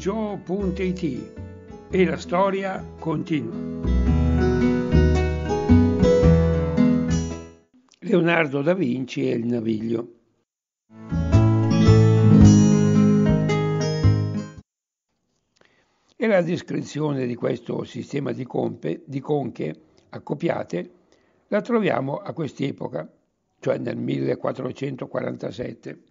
joe.it e la storia continua. Leonardo da Vinci e il naviglio. E la descrizione di questo sistema di, compe, di conche accoppiate la troviamo a quest'epoca, cioè nel 1447,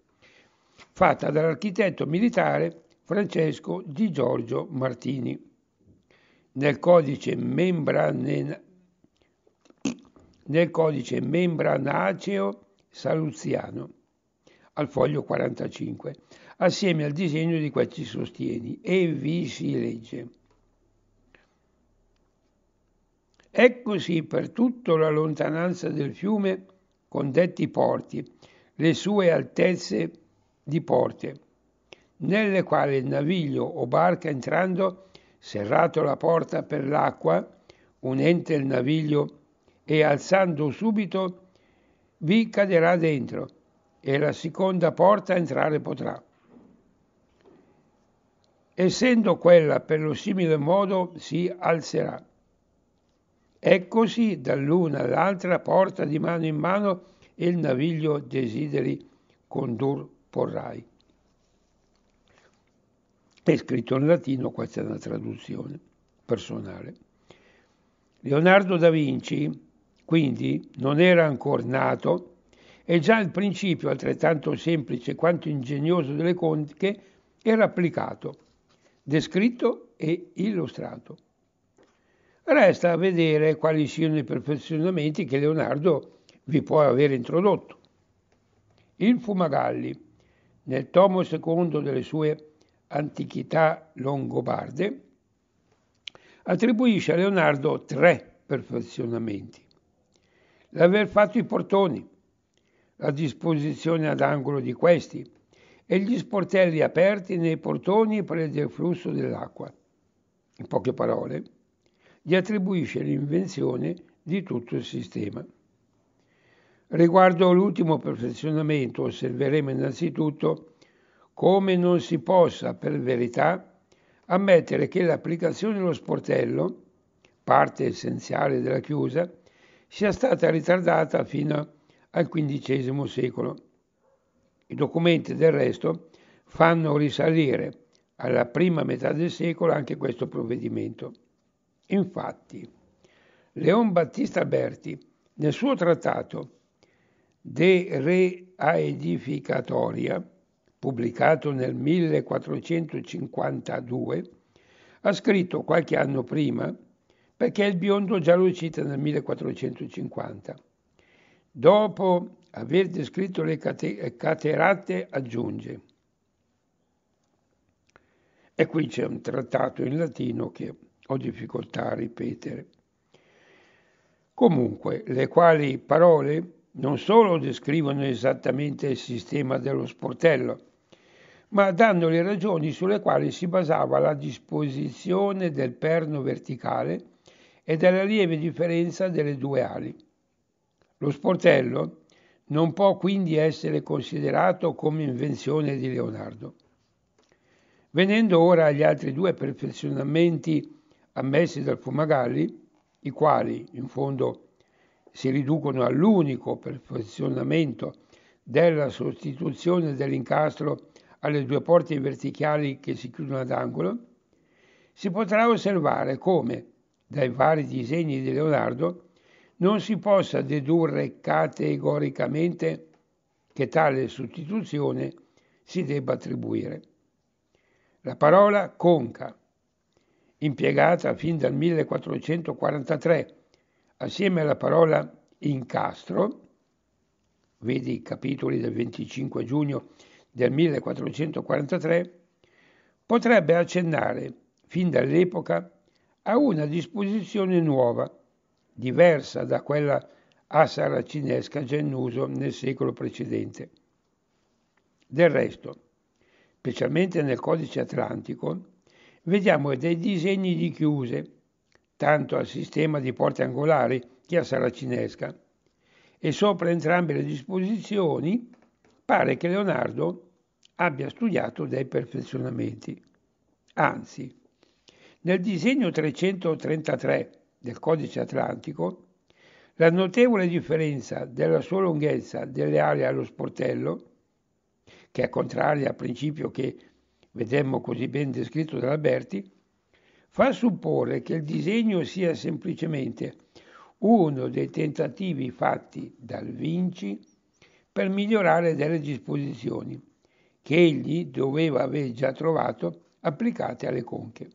fatta dall'architetto militare Francesco Di Giorgio Martini. Nel codice, membrane... nel codice membranaceo saluziano, al foglio 45, assieme al disegno di questi sostieni, e vi si legge. Eccosi per tutta la lontananza del fiume con detti porti, le sue altezze di porte nelle quali il naviglio o barca entrando, serrato la porta per l'acqua, unente il naviglio e alzando subito, vi caderà dentro e la seconda porta entrare potrà. Essendo quella per lo simile modo si alzerà. Eccosi dall'una all'altra porta di mano in mano il naviglio desideri condur porrai è scritto in latino, questa è una traduzione personale. Leonardo da Vinci, quindi, non era ancora nato e già il principio altrettanto semplice quanto ingegnoso delle contiche era applicato, descritto e illustrato. Resta a vedere quali siano i perfezionamenti che Leonardo vi può aver introdotto. Il Fumagalli, nel tomo secondo delle sue Antichità Longobarde, attribuisce a Leonardo tre perfezionamenti. L'aver fatto i portoni, la disposizione ad angolo di questi e gli sportelli aperti nei portoni per il deflusso dell'acqua. In poche parole, gli attribuisce l'invenzione di tutto il sistema. Riguardo all'ultimo perfezionamento osserveremo innanzitutto come non si possa, per verità, ammettere che l'applicazione dello sportello, parte essenziale della Chiusa, sia stata ritardata fino al XV secolo. I documenti del resto fanno risalire alla prima metà del secolo anche questo provvedimento. Infatti, Leon Battista Berti, nel suo trattato De Re Aedificatoria, pubblicato nel 1452, ha scritto qualche anno prima, perché il biondo già lo cita nel 1450. Dopo aver descritto le cate- cateratte aggiunge, e qui c'è un trattato in latino che ho difficoltà a ripetere. Comunque, le quali parole non solo descrivono esattamente il sistema dello sportello, ma dando le ragioni sulle quali si basava la disposizione del perno verticale e della lieve differenza delle due ali. Lo sportello non può quindi essere considerato come invenzione di Leonardo. Venendo ora agli altri due perfezionamenti ammessi dal Fumagalli, i quali in fondo si riducono all'unico perfezionamento della sostituzione dell'incastro alle due porte verticali che si chiudono ad angolo, si potrà osservare come, dai vari disegni di Leonardo, non si possa dedurre categoricamente che tale sostituzione si debba attribuire. La parola conca, impiegata fin dal 1443 assieme alla parola incastro, vedi i capitoli del 25 giugno del 1443 potrebbe accennare, fin dall'epoca, a una disposizione nuova, diversa da quella a saracinesca già in uso nel secolo precedente. Del resto, specialmente nel codice atlantico, vediamo dei disegni di chiuse, tanto al sistema di porte angolari che a saracinesca, e sopra entrambe le disposizioni Pare che Leonardo abbia studiato dei perfezionamenti. Anzi, nel disegno 333 del codice atlantico, la notevole differenza della sua lunghezza delle ali allo sportello, che è contraria al principio che vedemmo così ben descritto da Alberti, fa supporre che il disegno sia semplicemente uno dei tentativi fatti dal Vinci per migliorare delle disposizioni che egli doveva aver già trovato applicate alle conche.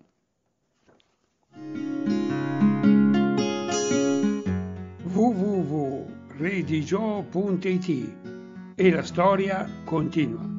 www.redigio.it e la storia continua.